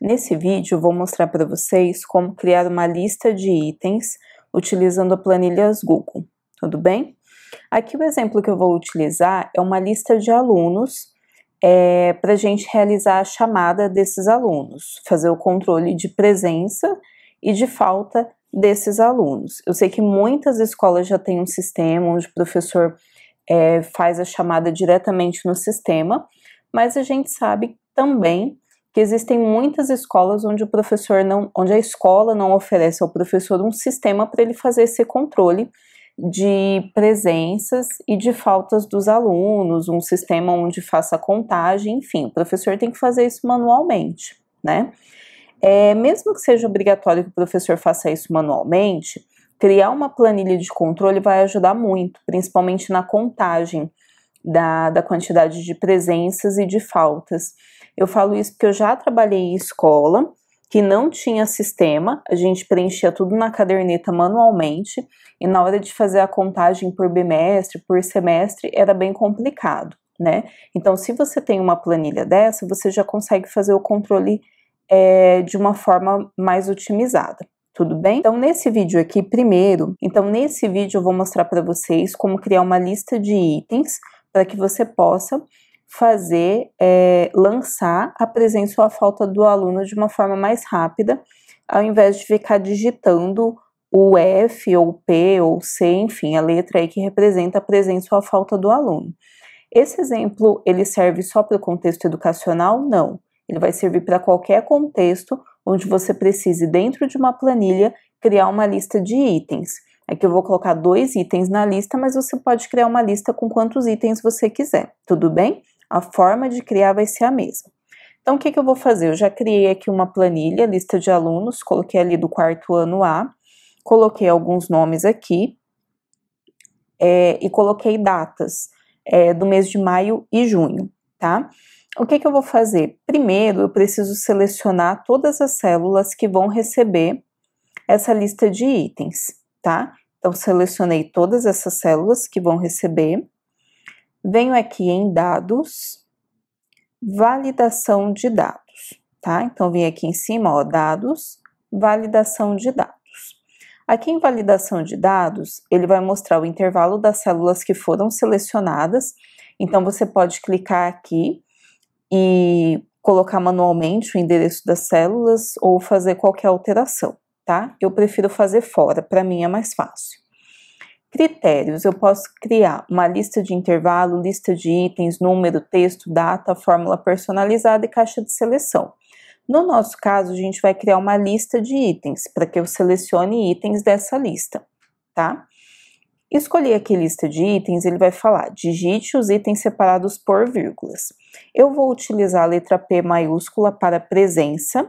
Nesse vídeo vou mostrar para vocês como criar uma lista de itens utilizando planilhas Google, tudo bem? Aqui o exemplo que eu vou utilizar é uma lista de alunos é, para a gente realizar a chamada desses alunos, fazer o controle de presença e de falta desses alunos. Eu sei que muitas escolas já têm um sistema onde o professor é, faz a chamada diretamente no sistema, mas a gente sabe também que existem muitas escolas onde o professor não, onde a escola não oferece ao professor um sistema para ele fazer esse controle de presenças e de faltas dos alunos, um sistema onde faça contagem, enfim, o professor tem que fazer isso manualmente, né? É, mesmo que seja obrigatório que o professor faça isso manualmente, criar uma planilha de controle vai ajudar muito, principalmente na contagem da, da quantidade de presenças e de faltas. Eu falo isso porque eu já trabalhei em escola que não tinha sistema, a gente preenchia tudo na caderneta manualmente e na hora de fazer a contagem por bimestre, por semestre, era bem complicado, né? Então, se você tem uma planilha dessa, você já consegue fazer o controle é, de uma forma mais otimizada. Tudo bem? Então, nesse vídeo aqui, primeiro, então nesse vídeo eu vou mostrar para vocês como criar uma lista de itens para que você possa fazer, é, lançar a presença ou a falta do aluno de uma forma mais rápida, ao invés de ficar digitando o F ou o P ou o C, enfim, a letra aí que representa a presença ou a falta do aluno. Esse exemplo, ele serve só para o contexto educacional? Não. Ele vai servir para qualquer contexto onde você precise, dentro de uma planilha, criar uma lista de itens. Aqui é eu vou colocar dois itens na lista, mas você pode criar uma lista com quantos itens você quiser, tudo bem? A forma de criar vai ser a mesma. Então, o que, que eu vou fazer? Eu já criei aqui uma planilha, lista de alunos, coloquei ali do quarto ano A, coloquei alguns nomes aqui é, e coloquei datas é, do mês de maio e junho, tá? O que, que eu vou fazer? Primeiro, eu preciso selecionar todas as células que vão receber essa lista de itens, tá? Então, selecionei todas essas células que vão receber. Venho aqui em dados, validação de dados, tá? Então, vim aqui em cima, ó, dados, validação de dados. Aqui em validação de dados, ele vai mostrar o intervalo das células que foram selecionadas. Então, você pode clicar aqui e colocar manualmente o endereço das células ou fazer qualquer alteração tá? Eu prefiro fazer fora, para mim é mais fácil. Critérios: eu posso criar uma lista de intervalo, lista de itens, número, texto, data, fórmula personalizada e caixa de seleção. No nosso caso, a gente vai criar uma lista de itens para que eu selecione itens dessa lista, tá? Escolhi aqui lista de itens, ele vai falar: digite os itens separados por vírgulas. Eu vou utilizar a letra P maiúscula para presença,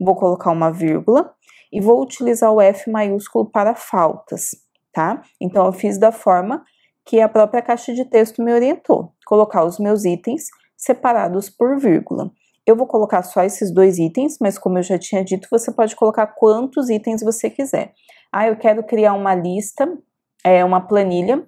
vou colocar uma vírgula e vou utilizar o F maiúsculo para faltas, tá? Então, eu fiz da forma que a própria caixa de texto me orientou, colocar os meus itens separados por vírgula. Eu vou colocar só esses dois itens, mas como eu já tinha dito, você pode colocar quantos itens você quiser. Ah, eu quero criar uma lista, é, uma planilha,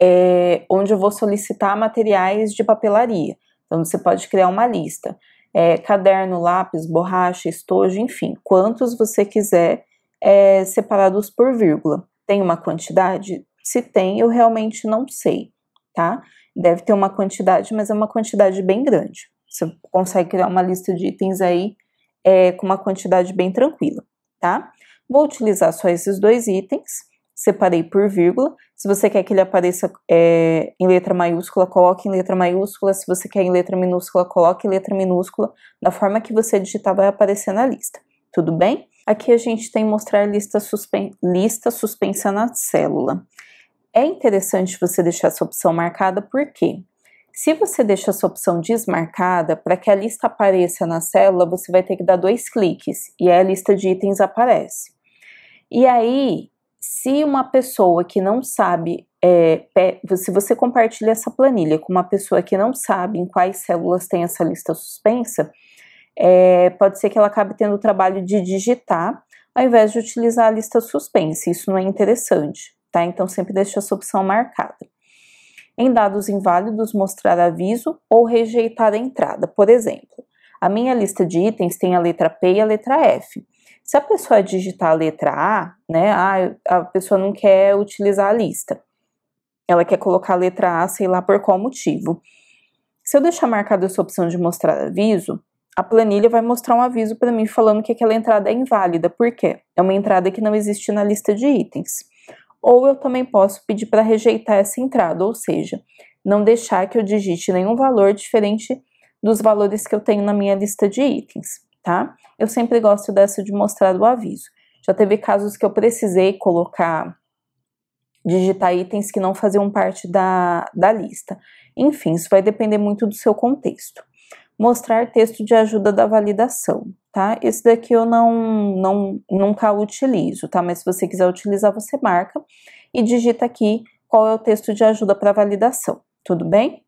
é, onde eu vou solicitar materiais de papelaria. Então, você pode criar uma lista é, caderno, lápis, borracha, estojo, enfim, quantos você quiser é, separados por vírgula. Tem uma quantidade? Se tem, eu realmente não sei, tá? Deve ter uma quantidade, mas é uma quantidade bem grande. Você consegue criar uma lista de itens aí é, com uma quantidade bem tranquila, tá? Vou utilizar só esses dois itens separei por vírgula. Se você quer que ele apareça é, em letra maiúscula, coloque em letra maiúscula. Se você quer em letra minúscula, coloque em letra minúscula. Da forma que você digitar, vai aparecer na lista. Tudo bem? Aqui a gente tem mostrar lista, suspen lista suspensa na célula. É interessante você deixar essa opção marcada, porque Se você deixa essa opção desmarcada, para que a lista apareça na célula, você vai ter que dar dois cliques e aí a lista de itens aparece. E aí, se uma pessoa que não sabe, é, se você compartilha essa planilha com uma pessoa que não sabe em quais células tem essa lista suspensa, é, pode ser que ela acabe tendo o trabalho de digitar ao invés de utilizar a lista suspensa. Isso não é interessante, tá? Então sempre deixe essa opção marcada. Em dados inválidos, mostrar aviso ou rejeitar a entrada. Por exemplo, a minha lista de itens tem a letra P e a letra F. Se a pessoa é digitar a letra A, né, a pessoa não quer utilizar a lista. Ela quer colocar a letra A, sei lá por qual motivo. Se eu deixar marcada essa opção de mostrar aviso, a planilha vai mostrar um aviso para mim falando que aquela entrada é inválida, porque é uma entrada que não existe na lista de itens. Ou eu também posso pedir para rejeitar essa entrada, ou seja, não deixar que eu digite nenhum valor diferente dos valores que eu tenho na minha lista de itens tá? Eu sempre gosto dessa de mostrar o aviso. Já teve casos que eu precisei colocar, digitar itens que não faziam parte da, da lista. Enfim, isso vai depender muito do seu contexto. Mostrar texto de ajuda da validação, tá? Esse daqui eu não, não nunca utilizo, tá? Mas se você quiser utilizar, você marca e digita aqui qual é o texto de ajuda para validação, tudo bem?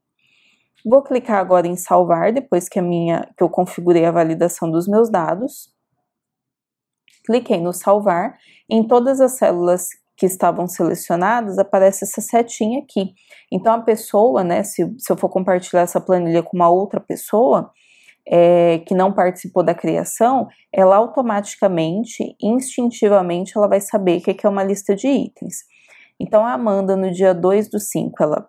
Vou clicar agora em salvar, depois que, a minha, que eu configurei a validação dos meus dados. Cliquei no salvar. Em todas as células que estavam selecionadas, aparece essa setinha aqui. Então, a pessoa, né, se, se eu for compartilhar essa planilha com uma outra pessoa, é, que não participou da criação, ela automaticamente, instintivamente, ela vai saber o que é, é uma lista de itens. Então, a Amanda, no dia 2 do 5, ela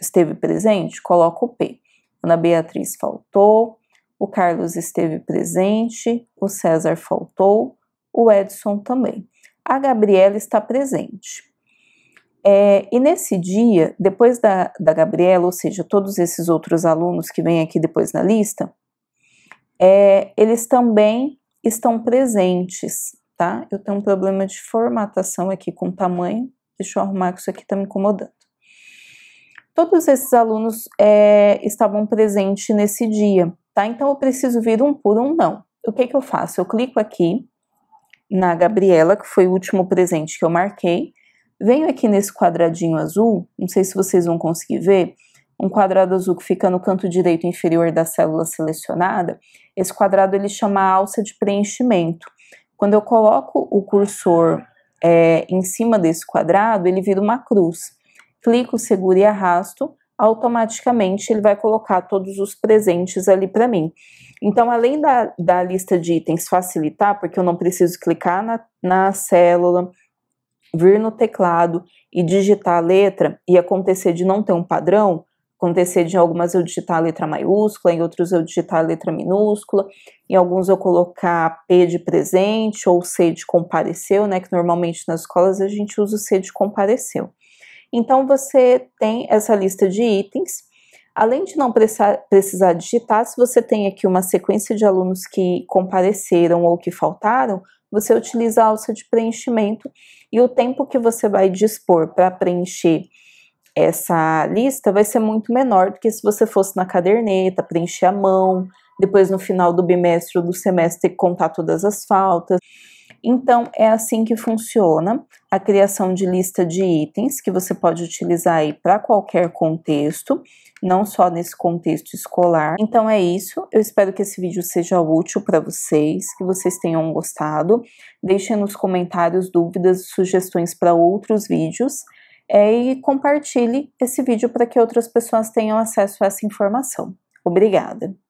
esteve presente, coloco o P. Ana Beatriz faltou, o Carlos esteve presente, o César faltou, o Edson também. A Gabriela está presente. É, e nesse dia, depois da, da Gabriela, ou seja, todos esses outros alunos que vêm aqui depois na lista, é, eles também estão presentes, tá? Eu tenho um problema de formatação aqui com o tamanho, deixa eu arrumar que isso aqui está me incomodando. Todos esses alunos é, estavam presentes nesse dia, tá? Então eu preciso vir um por um, não. O que, que eu faço? Eu clico aqui na Gabriela, que foi o último presente que eu marquei. Venho aqui nesse quadradinho azul, não sei se vocês vão conseguir ver, um quadrado azul que fica no canto direito inferior da célula selecionada. Esse quadrado ele chama alça de preenchimento. Quando eu coloco o cursor é, em cima desse quadrado, ele vira uma cruz clico, seguro e arrasto, automaticamente ele vai colocar todos os presentes ali para mim. Então, além da, da lista de itens facilitar, porque eu não preciso clicar na, na célula, vir no teclado e digitar a letra e acontecer de não ter um padrão, acontecer de em algumas eu digitar a letra maiúscula, em outros eu digitar a letra minúscula, em alguns eu colocar P de presente ou C de compareceu, né, que normalmente nas escolas a gente usa o C de compareceu. Então você tem essa lista de itens. Além de não precisar digitar, se você tem aqui uma sequência de alunos que compareceram ou que faltaram, você utiliza a alça de preenchimento e o tempo que você vai dispor para preencher essa lista vai ser muito menor do que se você fosse na caderneta, preencher à mão, depois no final do bimestre ou do semestre contar todas as faltas. Então, é assim que funciona a criação de lista de itens que você pode utilizar aí para qualquer contexto, não só nesse contexto escolar. Então é isso, eu espero que esse vídeo seja útil para vocês, que vocês tenham gostado. Deixem nos comentários dúvidas e sugestões para outros vídeos. É, e compartilhe esse vídeo para que outras pessoas tenham acesso a essa informação. Obrigada!